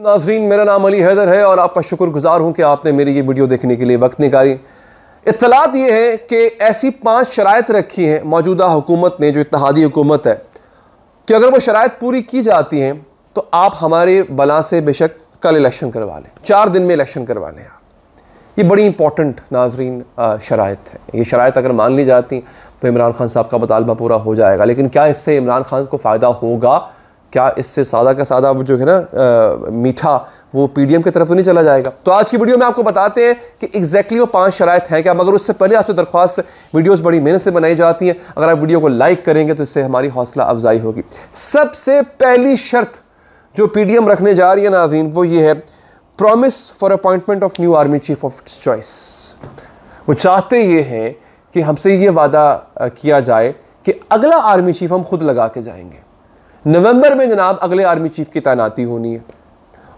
नाजरीन मेरा नाम अली हैदर है और आपका शुक्रगुजार हूँ कि आपने मेरी ये वीडियो देखने के लिए वक्त निकाली इतलात ये है कि ऐसी पाँच शरात रखी हैं मौजूदा हुकूमत ने जो इतिहादी हुकूमत है कि अगर वो शरात पूरी की जाती हैं तो आप हमारे बला से बेशक कल इलेक्शन करवा लें चार दिन में इलेक्शन करवा लें आप ये बड़ी इंपॉर्टेंट नाजरीन शरात है ये शरात अगर मान ली जाती तो इमरान खान साहब का मुतालबा पूरा हो जाएगा लेकिन क्या इससे इमरान खान को फ़ायदा होगा क्या इससे सादा का सादा जो है ना मीठा वो पीडीएम की तरफ तो नहीं चला जाएगा तो आज की वीडियो में आपको बताते हैं कि एग्जैक्टली वो पांच शरात हैं क्या मगर उससे पहले आपसे दरख्वास्त वीडियोस बड़ी मेहनत से बनाई जाती हैं अगर आप वीडियो को लाइक करेंगे तो इससे हमारी हौसला अफजाई होगी सबसे पहली शर्त जो पी रखने जा रही है नाजीन वो ये है promise for appointment of new army chief of choice वो चाहते ये हैं कि हमसे ये वादा किया जाए कि अगला आर्मी चीफ हम खुद लगा के जाएंगे नवंबर में जनाब अगले आर्मी चीफ की तैनाती होनी है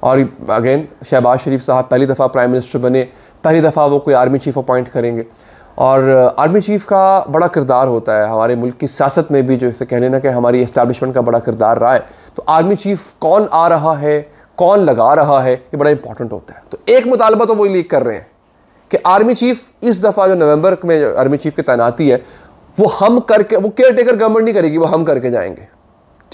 और अगेन शहबाज शरीफ साहब पहली दफ़ा प्राइम मिनिस्टर बने पहली दफ़ा वो कोई आर्मी चीफ अपॉइंट करेंगे और आर्मी चीफ का बड़ा किरदार होता है हमारे मुल्क की सियासत में भी जो इसे कह लेना कि हमारी इस्टेबलिशमेंट का बड़ा किरदार रहा है तो आर्मी चीफ कौन आ रहा है कौन लगा रहा है ये बड़ा इंपॉर्टेंट होता है तो एक मुतालबा तो वो लीक कर रहे हैं कि आर्मी चीफ इस दफ़ा जो नवंबर में आर्मी चीफ की तैनाती है वो हम करके वो केयर टेकर गवर्नमेंट नहीं करेगी वो हम करके जाएंगे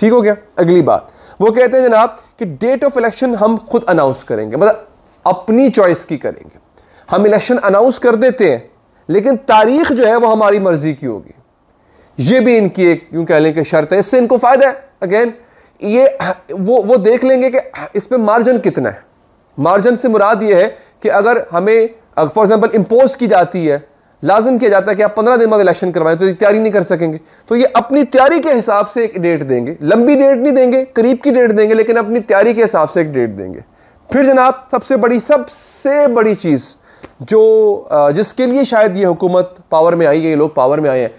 ठीक हो गया अगली बात वो कहते हैं जनाब कि डेट ऑफ इलेक्शन हम खुद अनाउंस करेंगे मतलब अपनी चॉइस की करेंगे हम इलेक्शन अनाउंस कर देते हैं लेकिन तारीख जो है वो हमारी मर्जी की होगी ये भी इनकी एक यूं कह लें कि शर्त है इससे इनको फ़ायदा है अगेन ये वो वो देख लेंगे कि इस पर मार्जिन कितना है मार्जिन से मुराद ये है कि अगर हमें फॉर एग्जाम्पल इम्पोज की जाती है लाजम किया जाता है कि आप पंद्रह दिन बाद इलेक्शन करवाएं तो तैयारी नहीं कर सकेंगे तो ये अपनी तैयारी के हिसाब से एक डेट देंगे लंबी डेट नहीं देंगे करीब की डेट देंगे लेकिन अपनी तैयारी के हिसाब से एक डेट देंगे फिर जनाब सबसे बड़ी सबसे बड़ी चीज़ जो जिसके लिए शायद ये हुकूमत पावर में आई है ये लोग पावर में आए हैं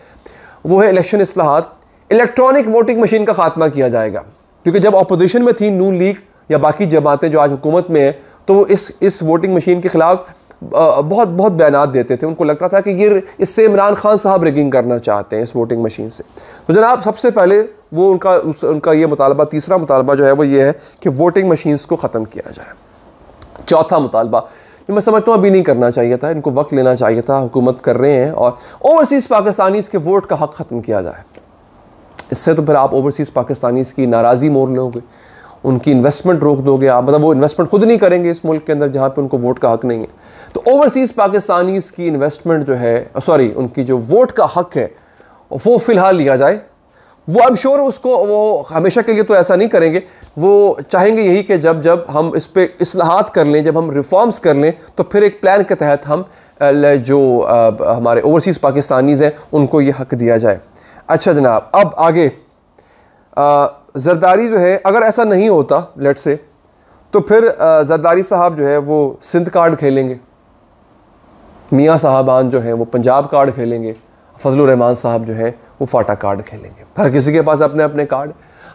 वो है इलेक्शन असलाहत इलेक्ट्रॉनिक वोटिंग मशीन का खात्मा किया जाएगा क्योंकि जब अपोजिशन में थी नून लीग या बाकी जमातें जो आज हुकूमत में हैं तो वो इस इस वोटिंग मशीन के ख़िलाफ़ बहुत बहुत बयान देते थे उनको लगता था कि ये इससे इमरान खान साहब रिगिंग करना चाहते हैं इस वोटिंग मशीन से तो जनाब सबसे पहले वो उनका उनका ये मुतालबा तीसरा मुतालबा जो है वो ये है कि वोटिंग मशीन्स को ख़त्म किया जाए चौथा मुतालबा जो मैं समझता हूँ अभी नहीं करना चाहिए था इनको वक्त लेना चाहिए था हुकूमत कर रहे हैं और ओवरसीज़ पाकिस्तानी के वोट का हक़ ख़त्म किया जाए इससे तो फिर आप ओवरसीज़ पाकिस्तानीज़ की नाराज़ी मोड़ लोगे उनकी इन्वेस्टमेंट रोक दोगे आप मतलब वो इन्वेस्टमेंट खुद नहीं करेंगे इस मुल्क के अंदर जहाँ पे उनको वोट का हक नहीं है तो ओवरसीज़ पाकिस्तानीज़ की इन्वेस्टमेंट जो है सॉरी उनकी जो वोट का हक है वो फ़िलहाल लिया जाए वो एम श्योर उसको वो हमेशा के लिए तो ऐसा नहीं करेंगे वो चाहेंगे यही कि जब जब हम इस पर असलाहत कर लें जब हम रिफॉर्म्स कर लें तो फिर एक प्लान के तहत हम जो हमारे ओवरसीज़ पाकिस्तानीज़ हैं उनको ये हक दिया जाए अच्छा जनाब अब आगे आ, जरदारी जो है अगर ऐसा नहीं होता लेट से तो फिर जरदारी साहब जो है वो सिंध कार्ड खेलेंगे मियाँ साहबान जो हैं वो पंजाब कार्ड खेलेंगे फजल रहमान साहब जो हैं वो फाटा कार्ड खेलेंगे हर किसी के पास अपने अपने कार्ड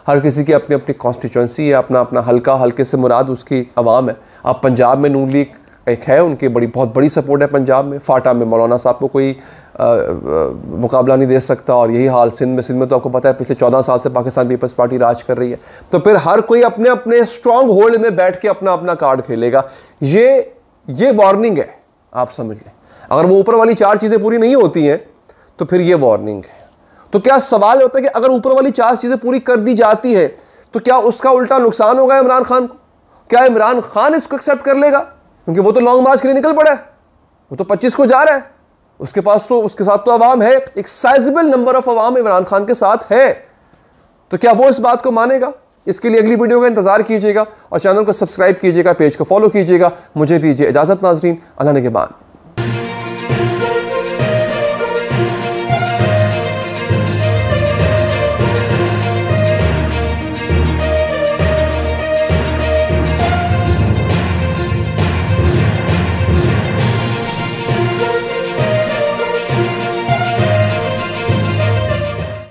हर किसी की अपनी अपनी कॉन्स्टिट्यूंसी है अपना अपना हल्का हल्के से मुराद उसकी आवाम है आप पंजाब में नून लीग एक है उनकी बड़ी बहुत बड़ी सपोर्ट है पंजाब में फाटा में मौलाना साहब को कोई मुकाबला नहीं दे सकता और यही हाल सिंध में सिंध में तो आपको पता है पिछले चौदह साल से पाकिस्तान पीपल्स पार्टी राज कर रही है तो फिर हर कोई अपने अपने स्ट्रॉन्ग होल्ड में बैठ के अपना अपना कार्ड खेलेगा ये ये वार्निंग है आप समझ लें अगर वो ऊपर वाली चार चीज़ें पूरी नहीं होती हैं तो फिर ये वार्निंग है तो क्या सवाल होता है कि अगर ऊपर वाली चार चीज़ें पूरी कर दी जाती हैं तो क्या उसका उल्टा नुकसान होगा इमरान खान को क्या इमरान खान इसको एक्सेप्ट कर लेगा क्योंकि वो तो लॉन्ग मार्च के लिए निकल पड़ा है वो तो पच्चीस को जा रहा है उसके पास तो उसके साथ तो आवाम है एक साइजेबल नंबर ऑफ अवाम इमरान खान के साथ है तो क्या वो इस बात को मानेगा इसके लिए अगली वीडियो का इंतजार कीजिएगा और चैनल को सब्सक्राइब कीजिएगा पेज को फॉलो कीजिएगा मुझे दीजिए इजाज़त नाजरीन अल्लाह नगेबान के बाद